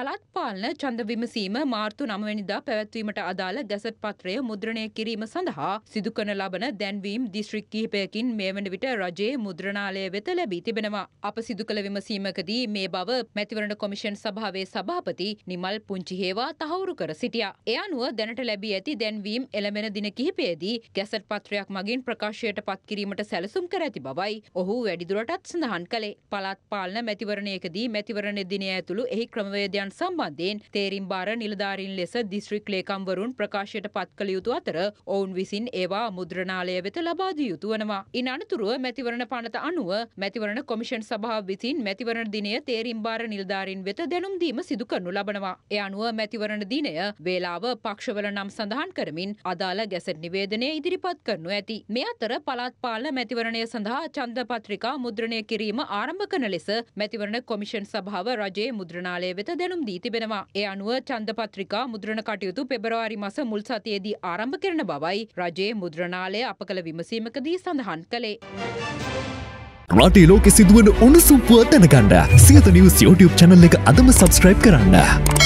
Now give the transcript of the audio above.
පළත් පාලන ඡන්ද විමසීම මාර්තු 9 වෙනිදා පැවැත්වීමට අදාළ ගැසට් පත්‍රය මුද්‍රණය කිරීම සඳහා සිදු කරන ලබන දැන්වීම් දිස්ත්‍රික් කිහිපයකින් මේ වන විට රජයේ මුද්‍රණාලය වෙත ලැබී තිබෙනවා. අප සිදු කළ විමසීමකදී මේ බව මැතිවරණ කොමිෂන් සභාවේ සභාපති නිමල් පුංචිහේවා තහවුරු කර සිටියා. ඒ අනුව දැනට ලැබී ඇති දැන්වීම් එළඹෙන දින කිහිපයේදී ගැසට් පත්‍රයක් මගින් ප්‍රකාශයට පත් කිරීමට සැලසුම් කර ඇති බවයි ඔහු වැඩිදුරටත් සඳහන් කළේ. පළාත් පාලන මැතිවරණයකදී මැතිවරණ දිනය ඇතුළු එහි ක්‍රමවේදයන් අයිතින් සම්බන්ධයෙන් තේරිම්බාර නිලධාරීන් ලෙස දිස්ත්‍රික් ලේකම්වරුන් ප්‍රකාශයට පත් කළ යුතු අතර ඔවුන් විසින් ඒවා මුද්‍රණාලය වෙත ලබාදිය යුතු වනවා. ඉන් අනතුරුව මැතිවරණ පනත අනුව මැතිවරණ කොමිෂන් සභාව විසින් මැතිවරණ දිනය තේරිම්බාර නිලධාරීන් වෙත දැනුම් දීම සිදු කරනු ලබනවා. ඒ අනුව මැතිවරණ දිනය වේලාව පක්ෂවල නම් සඳහන් කරමින් අදාළ ගැසට නිවේදනය ඉදිරිපත් කරනු ඇති. මේ අතර පළාත් පාලන මැතිවරණය සඳහා ඡන්ද පත්‍රිකා මුද්‍රණය කිරීම ආරම්භ කරන ලෙස මැතිවරණ කොමිෂන් සභාව රජයේ මුද්‍රණාලය වෙත දැනුම් පෙන්වනුම් දී තිබෙනවා. ඒ අනුව චන්දපත්‍රිකා මුද්‍රණ කටයුතු පෙබරවාරි මස මුල් සතියේදී ආරම්භ කරන බවයි රජයේ මුද්‍රණාලය අප කළ විමසීමකදී සඳහන් කළේ. රටේ ලෝකෙ සිදුවන උණුසුම්පුව දැනගන්න සියත නිවස් YouTube channel එක අදම subscribe කරන්න.